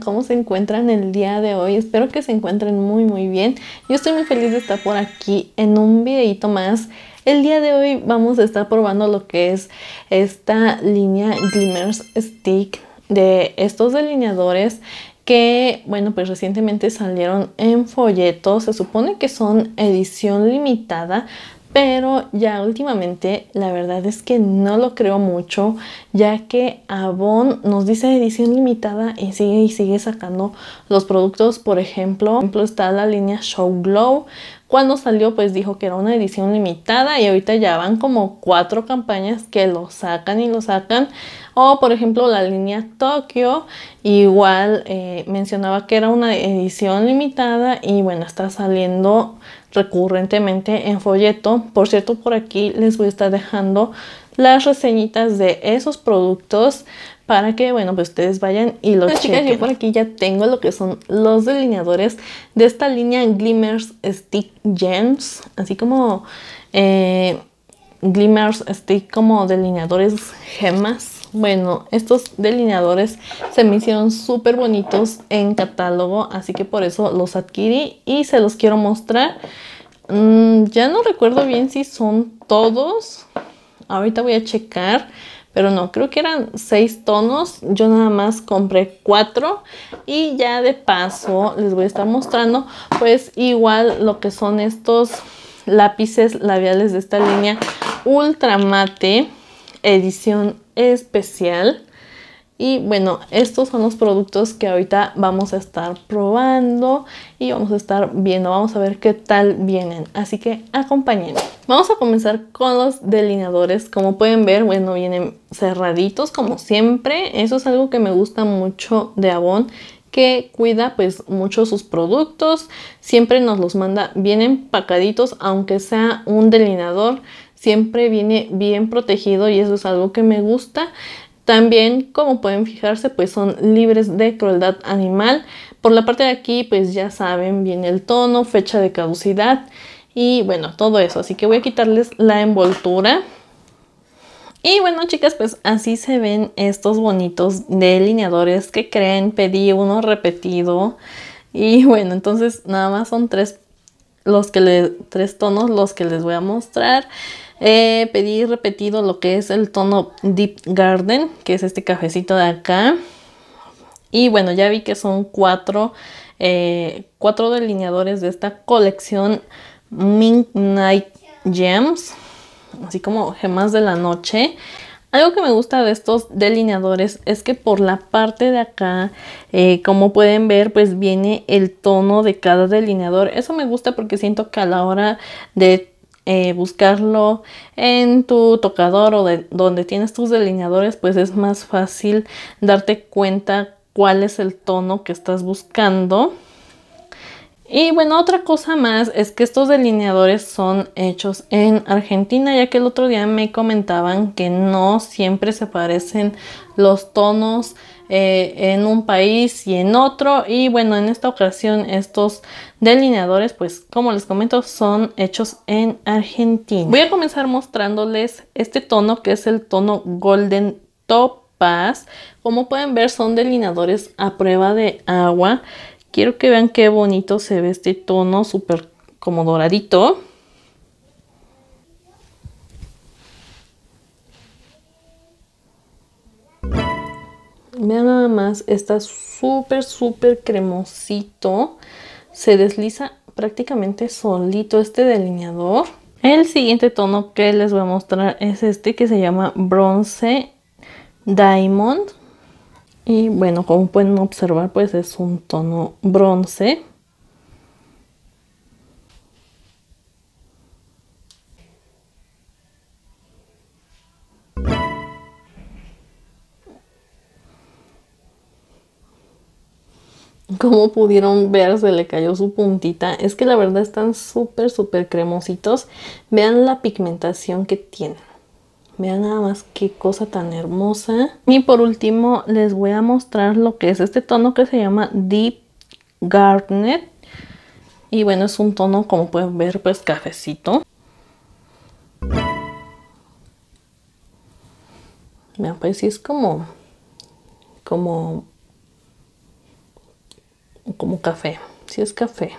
¿Cómo se encuentran el día de hoy? Espero que se encuentren muy muy bien. Yo estoy muy feliz de estar por aquí en un videito más. El día de hoy vamos a estar probando lo que es esta línea Glimmers Stick de estos delineadores que, bueno, pues recientemente salieron en folletos. Se supone que son edición limitada pero ya últimamente la verdad es que no lo creo mucho, ya que Avon nos dice edición limitada y sigue y sigue sacando los productos, por ejemplo, ejemplo está la línea Show Glow, cuando salió pues dijo que era una edición limitada y ahorita ya van como cuatro campañas que lo sacan y lo sacan, o por ejemplo la línea Tokio, igual eh, mencionaba que era una edición limitada y bueno, está saliendo recurrentemente en folleto. Por cierto, por aquí les voy a estar dejando las reseñitas de esos productos para que, bueno, pues ustedes vayan y lo yo por aquí ya tengo lo que son los delineadores de esta línea Glimmers Stick Gems, así como eh, Glimmers Stick como delineadores gemas bueno, estos delineadores se me hicieron súper bonitos en catálogo, así que por eso los adquirí y se los quiero mostrar. Mm, ya no recuerdo bien si son todos. Ahorita voy a checar pero no, creo que eran seis tonos, yo nada más compré cuatro y ya de paso les voy a estar mostrando pues igual lo que son estos lápices labiales de esta línea ultra mate edición especial. Y bueno, estos son los productos que ahorita vamos a estar probando y vamos a estar viendo, vamos a ver qué tal vienen. Así que acompáñenme. Vamos a comenzar con los delineadores. Como pueden ver, bueno, vienen cerraditos como siempre. Eso es algo que me gusta mucho de Avon que cuida pues mucho sus productos, siempre nos los manda bien empacaditos, aunque sea un delineador, siempre viene bien protegido y eso es algo que me gusta. También, como pueden fijarse, pues son libres de crueldad animal. Por la parte de aquí, pues ya saben, viene el tono, fecha de caducidad y bueno, todo eso. Así que voy a quitarles la envoltura. Y bueno chicas, pues así se ven estos bonitos delineadores que creen. Pedí uno repetido. Y bueno, entonces nada más son tres, los que tres tonos los que les voy a mostrar. He eh, pedí repetido lo que es el tono Deep Garden, que es este cafecito de acá. Y bueno, ya vi que son cuatro, eh, cuatro delineadores de esta colección Midnight Gems, así como gemas de la noche. Algo que me gusta de estos delineadores es que por la parte de acá, eh, como pueden ver, pues viene el tono de cada delineador. Eso me gusta porque siento que a la hora de eh, buscarlo en tu tocador o de, donde tienes tus delineadores, pues es más fácil darte cuenta cuál es el tono que estás buscando. Y bueno, otra cosa más es que estos delineadores son hechos en Argentina, ya que el otro día me comentaban que no siempre se parecen los tonos eh, en un país y en otro. Y bueno, en esta ocasión estos delineadores, pues como les comento, son hechos en Argentina. Voy a comenzar mostrándoles este tono que es el tono Golden Topaz. Como pueden ver, son delineadores a prueba de agua. Quiero que vean qué bonito se ve este tono súper como doradito. Vean nada más, está súper, súper cremosito. Se desliza prácticamente solito este delineador. El siguiente tono que les voy a mostrar es este que se llama Bronze Diamond. Y bueno, como pueden observar, pues es un tono bronce. Como pudieron ver, se le cayó su puntita. Es que la verdad están súper, súper cremositos. Vean la pigmentación que tienen. Vean nada más qué cosa tan hermosa. Y por último les voy a mostrar lo que es este tono que se llama Deep Garnet. Y bueno, es un tono como pueden ver pues cafecito. Vean pues sí es como... Como... Como café. Si sí es café.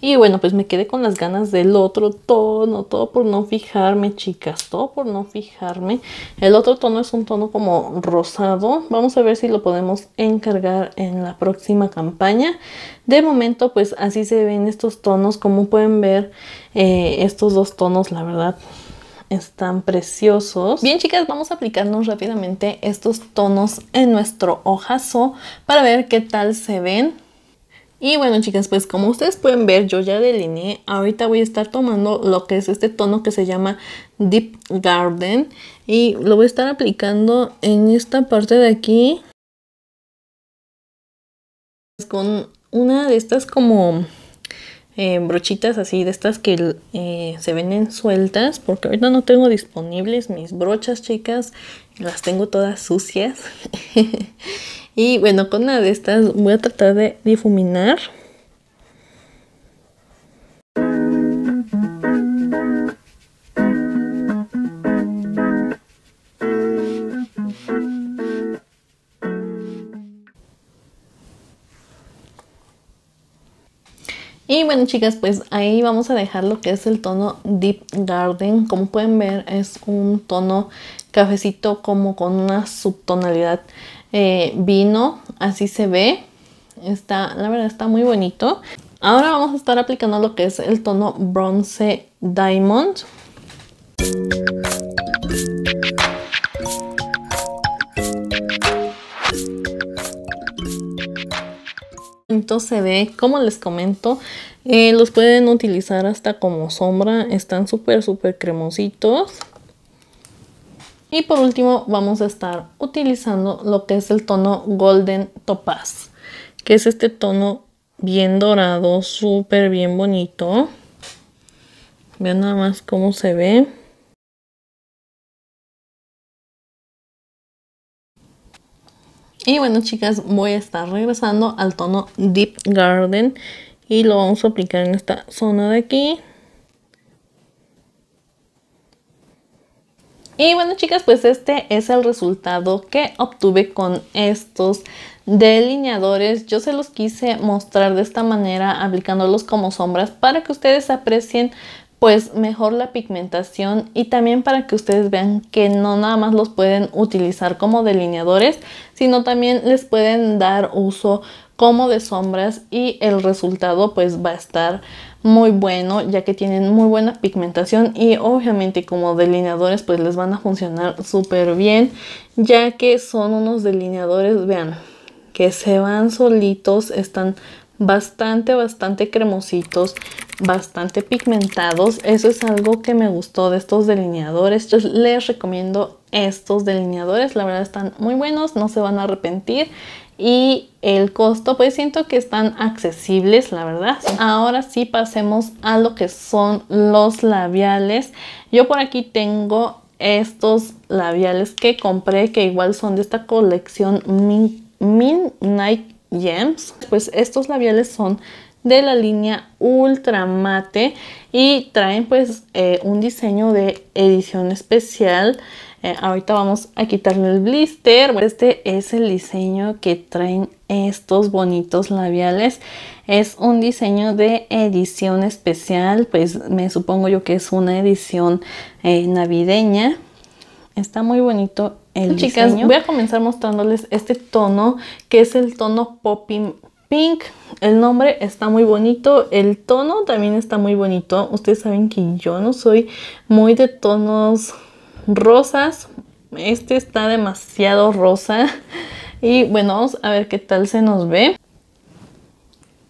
Y bueno, pues me quedé con las ganas del otro tono, todo por no fijarme, chicas, todo por no fijarme. El otro tono es un tono como rosado. Vamos a ver si lo podemos encargar en la próxima campaña. De momento, pues así se ven estos tonos. Como pueden ver, eh, estos dos tonos, la verdad, están preciosos. Bien chicas, vamos a aplicarnos rápidamente estos tonos en nuestro hojazo para ver qué tal se ven. Y bueno chicas, pues como ustedes pueden ver, yo ya delineé, ahorita voy a estar tomando lo que es este tono que se llama Deep Garden y lo voy a estar aplicando en esta parte de aquí pues con una de estas como eh, brochitas así, de estas que eh, se venden sueltas, porque ahorita no tengo disponibles mis brochas chicas, las tengo todas sucias. Y bueno, con una de estas voy a tratar de difuminar. Y bueno chicas, pues ahí vamos a dejar lo que es el tono Deep Garden. Como pueden ver es un tono cafecito como con una subtonalidad eh, vino, así se ve. Está, la verdad, está muy bonito. Ahora vamos a estar aplicando lo que es el tono bronce diamond. Entonces se ve, como les comento, eh, los pueden utilizar hasta como sombra. Están súper, súper cremositos. Y por último vamos a estar utilizando lo que es el tono Golden Topaz, que es este tono bien dorado, súper bien bonito. Vean nada más cómo se ve. Y bueno chicas, voy a estar regresando al tono Deep Garden y lo vamos a aplicar en esta zona de aquí. Y bueno chicas, pues este es el resultado que obtuve con estos delineadores. Yo se los quise mostrar de esta manera aplicándolos como sombras para que ustedes aprecien pues mejor la pigmentación y también para que ustedes vean que no nada más los pueden utilizar como delineadores, sino también les pueden dar uso como de sombras y el resultado pues va a estar muy bueno ya que tienen muy buena pigmentación y obviamente como delineadores pues les van a funcionar súper bien ya que son unos delineadores vean que se van solitos están bastante bastante cremositos bastante pigmentados eso es algo que me gustó de estos delineadores les recomiendo estos delineadores la verdad están muy buenos no se van a arrepentir y el costo pues siento que están accesibles la verdad ahora sí pasemos a lo que son los labiales yo por aquí tengo estos labiales que compré que igual son de esta colección Min night Gems pues estos labiales son de la línea ultra mate y traen pues eh, un diseño de edición especial eh, ahorita vamos a quitarle el blister. este es el diseño que traen estos bonitos labiales. Es un diseño de edición especial, pues me supongo yo que es una edición eh, navideña. Está muy bonito el Chicas, diseño. voy a comenzar mostrándoles este tono, que es el tono Popping Pink. El nombre está muy bonito, el tono también está muy bonito. Ustedes saben que yo no soy muy de tonos rosas. Este está demasiado rosa. Y bueno, a ver qué tal se nos ve.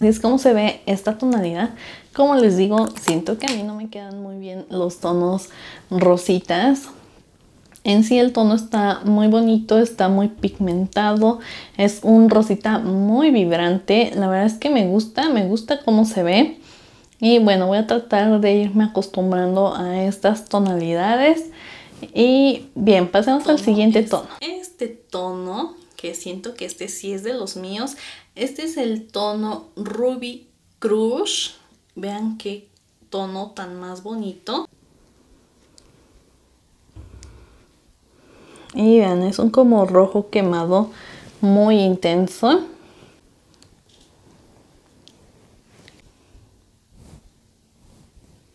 Es como se ve esta tonalidad. Como les digo, siento que a mí no me quedan muy bien los tonos rositas. En sí el tono está muy bonito, está muy pigmentado, es un rosita muy vibrante. La verdad es que me gusta, me gusta cómo se ve. Y bueno, voy a tratar de irme acostumbrando a estas tonalidades. Y bien, pasemos al siguiente tono. Este tono, que siento que este sí es de los míos, este es el tono Ruby Crush. Vean qué tono tan más bonito. Y vean, es un como rojo quemado muy intenso.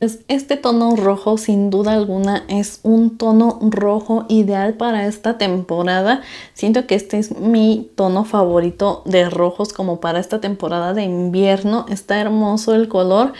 Pues, este tono rojo sin duda alguna es un tono rojo ideal para esta temporada. Siento que este es mi tono favorito de rojos como para esta temporada de invierno. Está hermoso el color.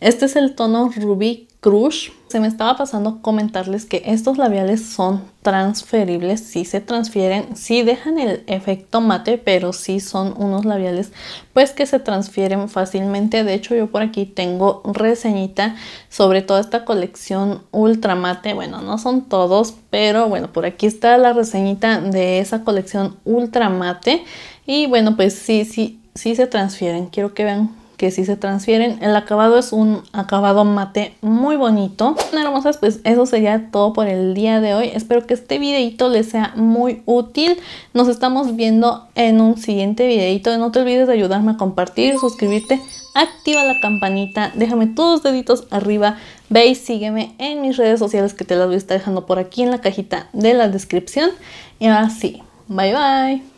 Este es el tono Ruby Crush se me estaba pasando comentarles que estos labiales son transferibles, sí se transfieren, sí dejan el efecto mate, pero sí son unos labiales pues que se transfieren fácilmente. De hecho yo por aquí tengo reseñita sobre toda esta colección ultra mate. Bueno, no son todos, pero bueno, por aquí está la reseñita de esa colección ultra mate. Y bueno, pues sí, sí, sí se transfieren. Quiero que vean que si se transfieren. El acabado es un acabado mate muy bonito. Bueno, hermosas, pues eso sería todo por el día de hoy. Espero que este videito les sea muy útil. Nos estamos viendo en un siguiente videito. No te olvides de ayudarme a compartir, suscribirte, activa la campanita, déjame tus deditos arriba. Ve y sígueme en mis redes sociales que te las voy a estar dejando por aquí en la cajita de la descripción. Y ahora sí, bye bye.